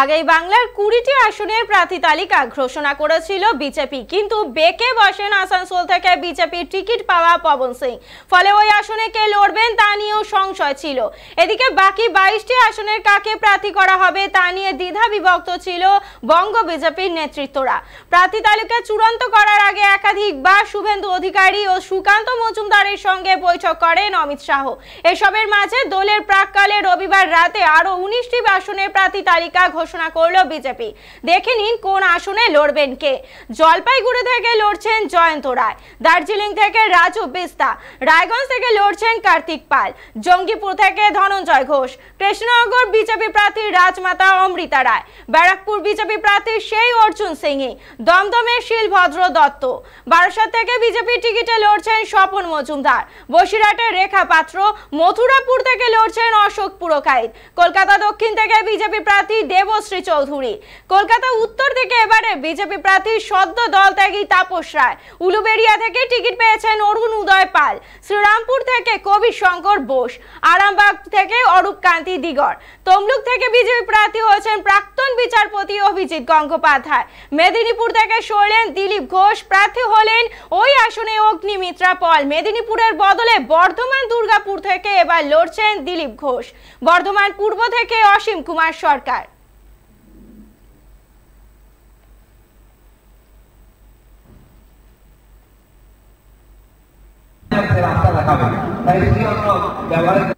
আগেই বাংলার কুড়িটি আসনের প্রার্থী তালিকা ঘোষণা করেছিল বিজেপি কিন্তু বেকে বসেন আসানসোল থেকে বিজেপির টিকিট পাওয়া পবন সিং ফলে ওই আসনে কে লড়বেন তা নিয়েও সংশয় ছিল এদিকে বাকি বাইশটি আসনের কাকে প্রার্থী করা হবে তা নিয়ে দ্বিধা বিভক্ত ছিল বঙ্গ বিজেপির নেতৃত্বরা প্রার্থী তালিকা চূড়ান্ত করার আগে একাধিকবার শুভেন্দু অধিকারী ও সুকান্ত মজুমদারের সঙ্গে বৈঠক করেন অমিত শাহ এসবের মাঝে দলের প্রাককালে রবিবার রাতে আরও উনিশটি আসনের প্রার্থী তালিকা ঘোষণা করল বিজেপি দেখে নিন কোন আসনে লড়বেন কে জলপাইগুড়ি থেকে লড়ছেন জয়ন্ত রায় দার্জিলিং থেকে রাজু বিস্তা রায়গঞ্জ থেকে লড়ছেন কার্তিক পাল জঙ্গিপুর থেকে ধনঞ্জয় ঘোষ কৃষ্ণনগর বিজেপি প্রার্থী রাজমাতা অমৃতা রায় ব্যারাকপুর বিজেপি প্রার্থী সেই অর্জুন সিংহী দমদমের শিলভদ্র দত্ত বারাসাত থেকে বিজেপি টিকিটে লড়ছেন স্বপন মজুমদার বসিরহাটের রেখা পাত্র মথুরাপুর থেকে লড়ছেন অশোক পুরকাইত কলকাতা দক্ষিণ থেকে বিজেপি প্রার্থী দেব পদ্মশ্রী চৌধুরী কলকাতা উত্তর থেকে এবারে বিজেপি প্রার্থী সদ্য দল ত্যাগী তাপস রায় উলুবেড়িয়া থেকে টিকিট পেয়েছেন অরুণ উদয় পাল শ্রীরামপুর থেকে কবি শঙ্কর বোস আরামবাগ থেকে অরূপ কান্তি দিগর তমলুক থেকে বিজেপি প্রার্থী হয়েছেন প্রাক্তন বিচারপতি অভিজিৎ গঙ্গোপাধ্যায় মেদিনীপুর থেকে সরলেন দিলীপ ঘোষ প্রার্থী হলেন ওই আসনে অগ্নিমিত্রা পল মেদিনীপুরের বদলে বর্ধমান দুর্গাপুর থেকে এবার লড়ছেন দিলীপ ঘোষ বর্ধমান পূর্ব থেকে অসীম কুমার সরকার খাবে তাই কি অন্য ব্যবহারের